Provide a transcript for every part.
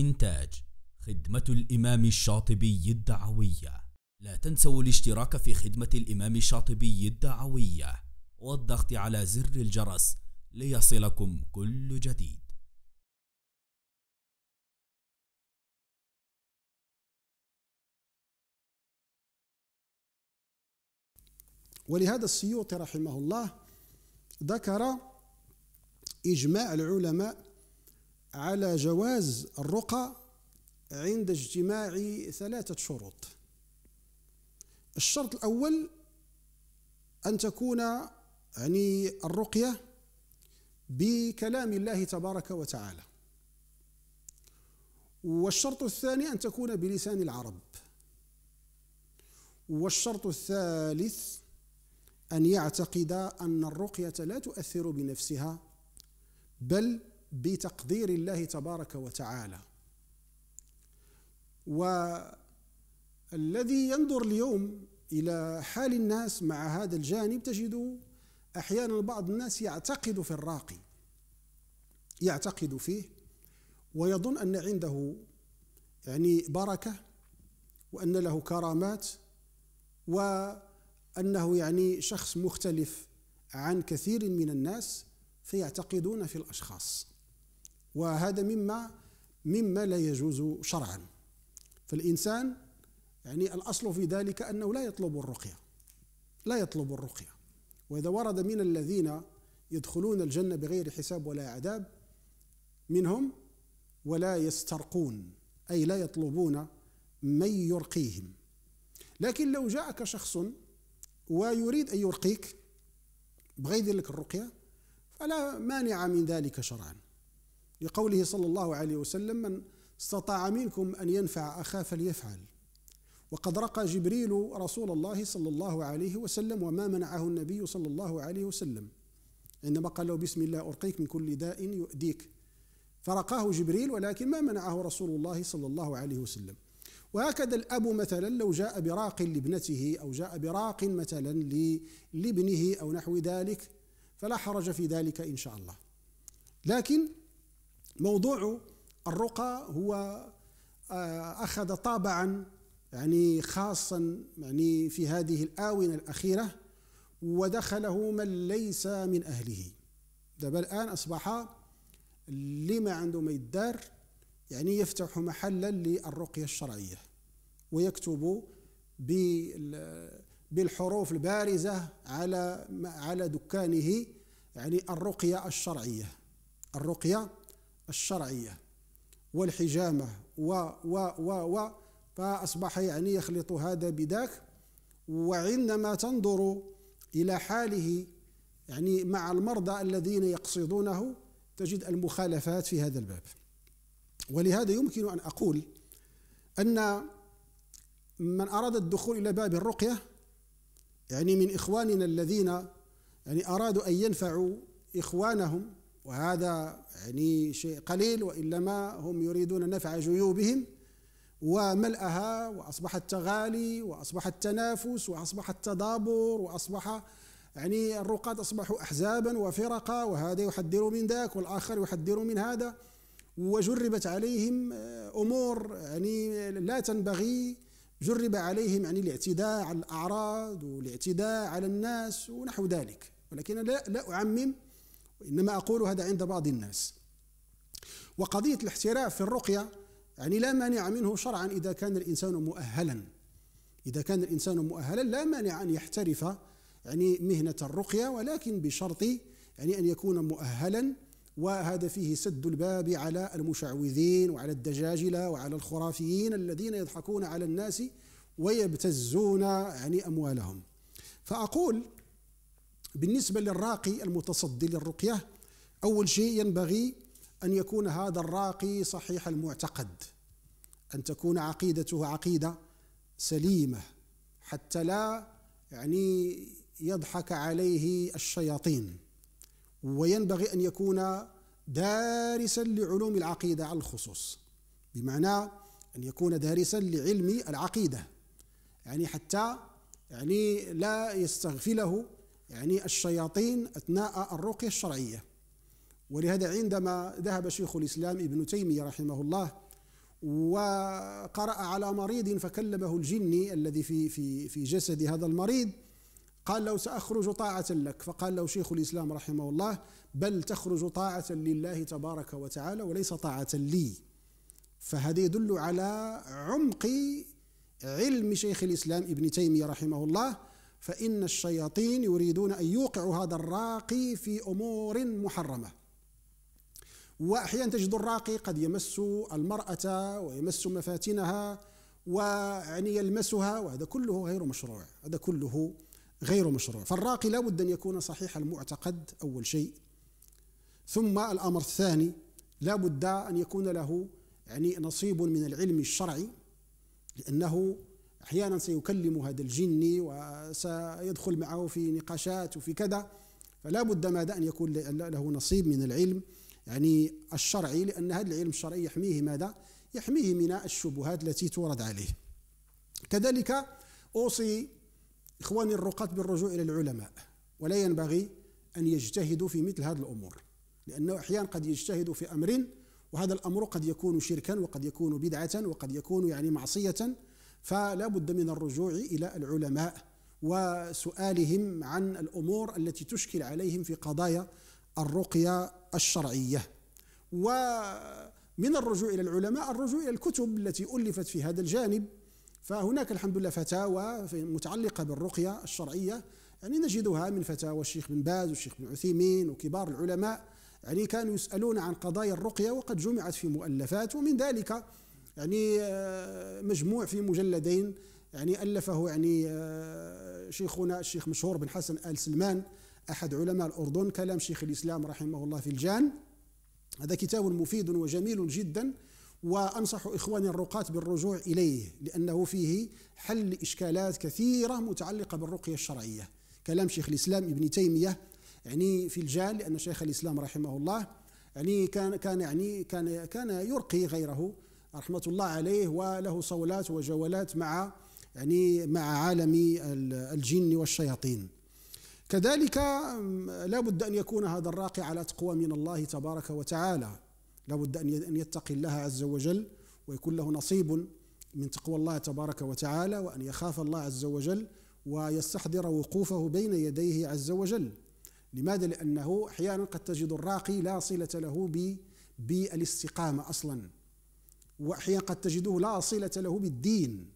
إنتاج خدمة الإمام الشاطبي الدعوية لا تنسوا الاشتراك في خدمة الإمام الشاطبي الدعوية والضغط على زر الجرس ليصلكم كل جديد ولهذا السيوطي رحمه الله ذكر إجماع العلماء على جواز الرقى عند اجتماع ثلاثة شروط الشرط الأول أن تكون يعني الرقية بكلام الله تبارك وتعالى والشرط الثاني أن تكون بلسان العرب والشرط الثالث أن يعتقد أن الرقية لا تؤثر بنفسها بل بتقدير الله تبارك وتعالى والذي ينظر اليوم إلى حال الناس مع هذا الجانب تجد أحيانا بعض الناس يعتقد في الراقي يعتقد فيه ويظن أن عنده يعني بركة وأن له كرامات وأنه يعني شخص مختلف عن كثير من الناس فيعتقدون في الأشخاص وهذا مما مما لا يجوز شرعا فالإنسان يعني الأصل في ذلك أنه لا يطلب الرقية لا يطلب الرقية وإذا ورد من الذين يدخلون الجنة بغير حساب ولا عذاب منهم ولا يسترقون أي لا يطلبون من يرقيهم لكن لو جاءك شخص ويريد أن يرقيك بغير لك الرقية فلا مانع من ذلك شرعا لقوله صلى الله عليه وسلم من استطاع منكم أن ينفع أخاه فليفعل وقد رقى جبريل رسول الله صلى الله عليه وسلم وما منعه النبي صلى الله عليه وسلم عندما قال له بسم الله أرقيك من كل داء يؤديك فرقاه جبريل ولكن ما منعه رسول الله صلى الله عليه وسلم وهكذا الأب مثلا لو جاء براق لابنته أو جاء براق مثلا لابنه أو نحو ذلك فلا حرج في ذلك إن شاء الله لكن موضوع الرقى هو آه، أخذ طابعا يعني خاصا يعني في هذه الآونة الأخيرة ودخله من ليس من أهله دابا الآن أصبح اللي ما عنده ما يدار يعني يفتح محلا للرقية الشرعية ويكتب بالحروف البارزة على على دكانه يعني الرقية الشرعية الرقية الشرعية والحجامة و و و و فأصبح يعني يخلط هذا بذاك وعندما تنظر إلى حاله يعني مع المرضى الذين يقصدونه تجد المخالفات في هذا الباب ولهذا يمكن أن أقول أن من أراد الدخول إلى باب الرقية يعني من إخواننا الذين يعني أرادوا أن ينفعوا إخوانهم وهذا يعني شيء قليل وإلا ما هم يريدون نفع جيوبهم وملأها وأصبح التغالي وأصبح التنافس وأصبح التدابر وأصبح يعني الرقاد أصبحوا أحزابا وفرقا وهذا يحذر من ذاك والآخر يحذر من هذا وجربت عليهم آه، أمور يعني لا تنبغي جرب عليهم يعني الاعتداء على الأعراض والاعتداء على الناس ونحو ذلك ولكن لا, لا أعمم وإنما أقول هذا عند بعض الناس وقضية الاحتراء في الرقية يعني لا مانع منه شرعا إذا كان الإنسان مؤهلا إذا كان الإنسان مؤهلا لا مانع أن يحترف يعني مهنة الرقية ولكن بشرط يعني أن يكون مؤهلا وهذا فيه سد الباب على المشعوذين وعلى الدجاجلة وعلى الخرافيين الذين يضحكون على الناس ويبتزون يعني أموالهم فأقول بالنسبة للراقي المتصدي للرقية أول شيء ينبغي أن يكون هذا الراقي صحيح المعتقد أن تكون عقيدته عقيدة سليمة حتى لا يعني يضحك عليه الشياطين وينبغي أن يكون دارسا لعلوم العقيدة على الخصوص بمعنى أن يكون دارسا لعلم العقيدة يعني حتى يعني لا يستغفله يعني الشياطين أثناء الرقية الشرعية ولهذا عندما ذهب شيخ الإسلام ابن تيمية رحمه الله وقرأ على مريض فكلمه الجني الذي في في في جسد هذا المريض قال له سأخرج طاعة لك فقال له شيخ الإسلام رحمه الله بل تخرج طاعة لله تبارك وتعالى وليس طاعة لي فهذا يدل على عمق علم شيخ الإسلام ابن تيمية رحمه الله فإن الشياطين يريدون أن يوقعوا هذا الراقي في أمور محرمة وأحيانا تجد الراقي قد يمس المرأة ويمس مفاتنها ويعني يلمسها وهذا كله غير مشروع هذا كله غير مشروع فالراقي لا بد أن يكون صحيح المعتقد أول شيء ثم الأمر الثاني لا بد أن يكون له يعني نصيب من العلم الشرعي لأنه أحيانا سيكلم هذا الجني وسيدخل معه في نقاشات وفي كذا فلا بد ماذا أن يكون له نصيب من العلم يعني الشرعي لأن هذا العلم الشرعي يحميه ماذا؟ يحميه من الشبهات التي تورد عليه كذلك أوصي إخواني الرقاة بالرجوع إلى العلماء ولا ينبغي أن يجتهدوا في مثل هذه الأمور لأنه أحيانا قد يجتهد في أمر وهذا الأمر قد يكون شركا وقد يكون بدعة وقد يكون يعني معصية فلا بد من الرجوع إلى العلماء وسؤالهم عن الأمور التي تشكل عليهم في قضايا الرقية الشرعية ومن الرجوع إلى العلماء الرجوع إلى الكتب التي ألفت في هذا الجانب فهناك الحمد لله فتاوى متعلقة بالرقية الشرعية يعني نجدها من فتاوى الشيخ بن باز والشيخ بن عثيمين وكبار العلماء يعني كانوا يسألون عن قضايا الرقية وقد جمعت في مؤلفات ومن ذلك يعني آه، مجموع في مجلدين يعني ألفه يعني آه، شيخنا الشيخ مشهور بن حسن آل سلمان أحد علماء الأردن كلام شيخ الإسلام رحمه الله في الجان هذا كتاب مفيد وجميل جدا وأنصح إخواني الرقاة بالرجوع إليه لأنه فيه حل إشكالات كثيرة متعلقة بالرقية الشرعية كلام شيخ الإسلام ابن تيمية يعني في الجان لأن شيخ الإسلام رحمه الله يعني كان كان يعني كان كان يرقي غيره رحمة الله عليه وله صولات وجولات مع يعني مع عالم الجن والشياطين كذلك لا بد أن يكون هذا الراقي على تقوى من الله تبارك وتعالى لا بد أن يتقي الله عز وجل ويكون له نصيب من تقوى الله تبارك وتعالى وأن يخاف الله عز وجل ويستحضر وقوفه بين يديه عز وجل لماذا؟ لأنه أحيانا قد تجد الراقي لا صلة له بالاستقامة أصلاً وأحيانا قد تجده لا صلة له بالدين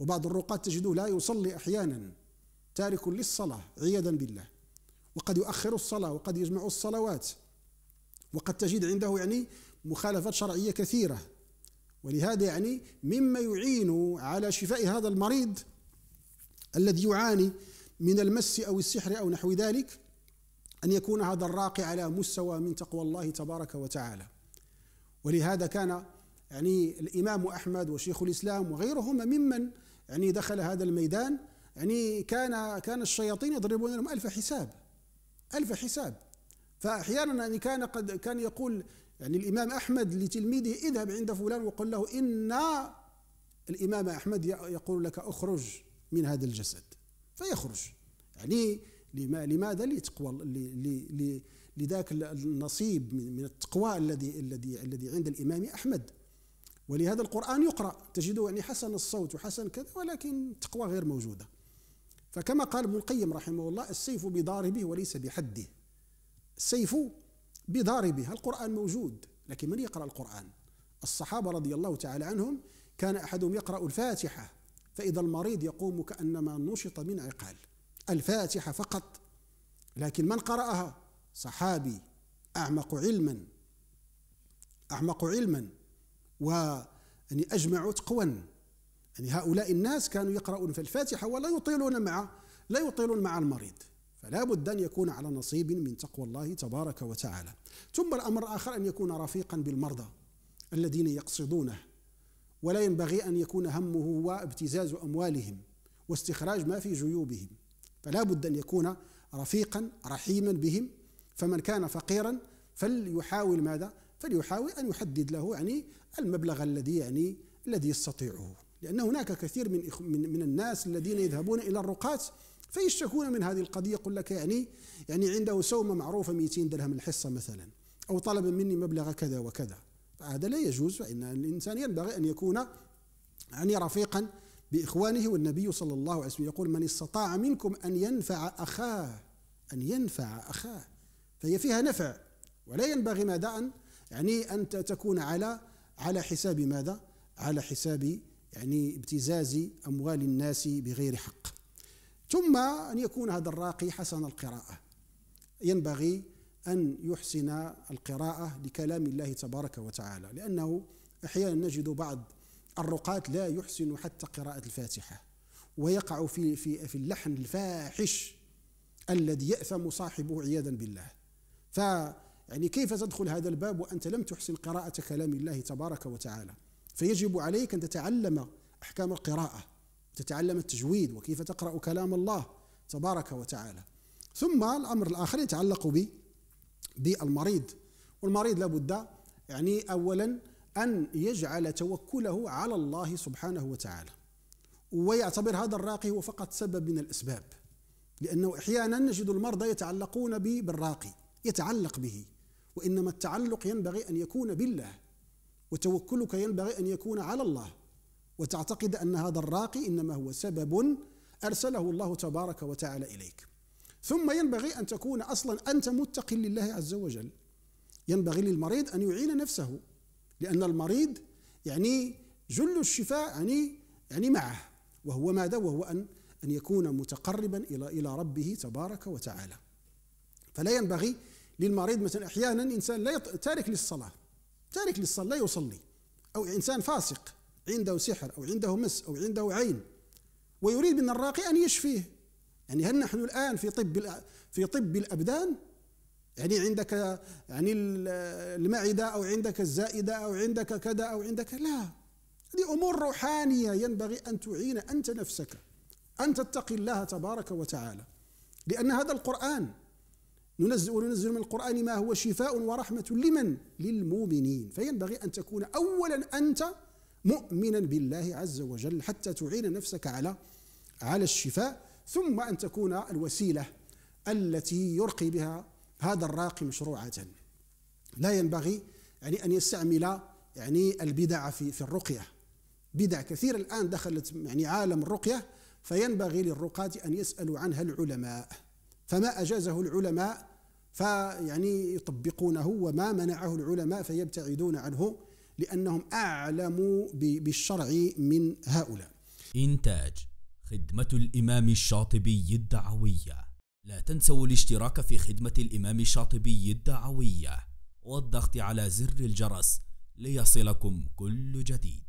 وبعض الرقاة تجده لا يصلي أحيانا تارك للصلاة عياذا بالله وقد يؤخر الصلاة وقد يجمع الصلوات وقد تجد عنده يعني مخالفات شرعية كثيرة ولهذا يعني مما يعين على شفاء هذا المريض الذي يعاني من المس أو السحر أو نحو ذلك أن يكون هذا الراقي على مستوى من تقوى الله تبارك وتعالى ولهذا كان يعني الإمام أحمد وشيخ الإسلام وغيرهم ممن يعني دخل هذا الميدان يعني كان كان الشياطين يضربون لهم ألف حساب ألف حساب فأحيانا يعني كان قد كان يقول يعني الإمام أحمد لتلميذه اذهب عند فلان وقل له إن الإمام أحمد يقول لك اخرج من هذا الجسد فيخرج يعني لما لماذا لتقوى لذاك النصيب من التقوى الذي الذي الذي عند الإمام أحمد ولهذا القرآن يقرأ تجده يعني حسن الصوت وحسن كذا ولكن التقوى غير موجودة فكما قال ابن القيم رحمه الله السيف بضاربه وليس بحده السيف بضاربه القرآن موجود لكن من يقرأ القرآن الصحابة رضي الله تعالى عنهم كان أحدهم يقرأ الفاتحة فإذا المريض يقوم كأنما نشط من عقال الفاتحة فقط لكن من قرأها صحابي أعمق علما أعمق علما و يعني أجمعوا تقوا يعني هؤلاء الناس كانوا يقرؤون في الفاتحة ولا يطيلون مع لا يطيلون مع المريض فلا بد أن يكون على نصيب من تقوى الله تبارك وتعالى ثم الأمر الآخر أن يكون رفيقا بالمرضى الذين يقصدونه ولا ينبغي أن يكون همه هو ابتزاز أموالهم واستخراج ما في جيوبهم فلا بد أن يكون رفيقا رحيما بهم فمن كان فقيرا فليحاول ماذا فليحاول أن يحدد له يعني المبلغ الذي يعني الذي يستطيعه لأن هناك كثير من من الناس الذين يذهبون إلى الرقاة فيشتكون من هذه القضية يقول لك يعني يعني عنده سومة معروفة 200 درهم الحصة مثلا أو طلب مني مبلغ كذا وكذا فهذا لا يجوز فإن الإنسان ينبغي أن يكون يعني رفيقا بإخوانه والنبي صلى الله عليه وسلم يقول من استطاع منكم أن ينفع أخاه أن ينفع أخاه فهي فيها نفع ولا ينبغي ماذا أن يعني أن تكون على على حساب ماذا؟ على حساب يعني ابتزاز أموال الناس بغير حق ثم أن يكون هذا الراقي حسن القراءة ينبغي أن يحسن القراءة لكلام الله تبارك وتعالى لأنه أحيانا نجد بعض الرقاة لا يحسن حتى قراءة الفاتحة ويقع في في في اللحن الفاحش الذي يأثم صاحبه عياذا بالله ف يعني كيف تدخل هذا الباب وأنت لم تحسن قراءة كلام الله تبارك وتعالى فيجب عليك أن تتعلم أحكام القراءة تتعلم التجويد وكيف تقرأ كلام الله تبارك وتعالى ثم الأمر الآخر يتعلق ب بالمريض والمريض لابد يعني أولا أن يجعل توكله على الله سبحانه وتعالى ويعتبر هذا الراقي هو فقط سبب من الأسباب لأنه أحيانا نجد المرضى يتعلقون بالراقي يتعلق به وإنما التعلق ينبغي أن يكون بالله وتوكلك ينبغي أن يكون على الله وتعتقد أن هذا الراقي إنما هو سبب أرسله الله تبارك وتعالى إليك ثم ينبغي أن تكون أصلا أنت متق لله عز وجل ينبغي للمريض أن يعين نفسه لأن المريض يعني جل الشفاء يعني يعني معه وهو ماذا وهو أن أن يكون متقربا إلى إلى ربه تبارك وتعالى فلا ينبغي للمريض مثلا احيانا انسان لا يط... تارك للصلاه تارك للصلاه لا يصلي او انسان فاسق عنده سحر او عنده مس او عنده عين ويريد من الراقي ان يشفيه يعني هل نحن الان في طب في طب الابدان يعني عندك يعني المعده او عندك الزائده او عندك كذا او عندك لا هذه امور روحانيه ينبغي ان تعين انت نفسك ان تتقي الله تبارك وتعالى لان هذا القران ننزل وننزل من القرآن ما هو شفاء ورحمة لمن؟ للمؤمنين فينبغي أن تكون أولا أنت مؤمنا بالله عز وجل حتى تعين نفسك على على الشفاء ثم أن تكون الوسيلة التي يرقي بها هذا الراقي مشروعة لا ينبغي يعني أن يستعمل يعني البدع في في الرقية بدع كثير الآن دخلت يعني عالم الرقية فينبغي للرقاة أن يسألوا عنها العلماء فما أجازه العلماء فيعني يطبقونه وما منعه العلماء فيبتعدون عنه لأنهم أعلم بالشرع من هؤلاء إنتاج خدمة الإمام الشاطبي الدعوية لا تنسوا الاشتراك في خدمة الإمام الشاطبي الدعوية والضغط على زر الجرس ليصلكم كل جديد